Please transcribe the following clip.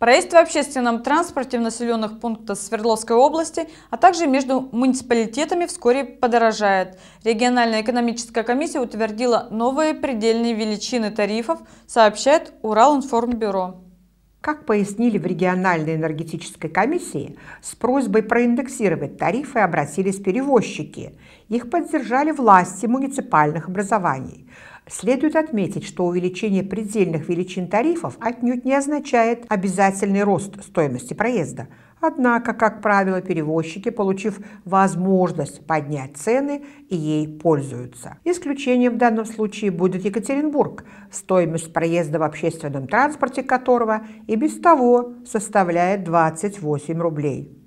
Проезд в общественном транспорте в населенных пунктах Свердловской области, а также между муниципалитетами вскоре подорожает. Региональная экономическая комиссия утвердила новые предельные величины тарифов, сообщает Уралинформбюро. Как пояснили в региональной энергетической комиссии, с просьбой проиндексировать тарифы обратились перевозчики. Их поддержали власти муниципальных образований. Следует отметить, что увеличение предельных величин тарифов отнюдь не означает обязательный рост стоимости проезда – Однако, как правило, перевозчики, получив возможность поднять цены, ей пользуются. Исключением в данном случае будет Екатеринбург, стоимость проезда в общественном транспорте которого и без того составляет 28 рублей.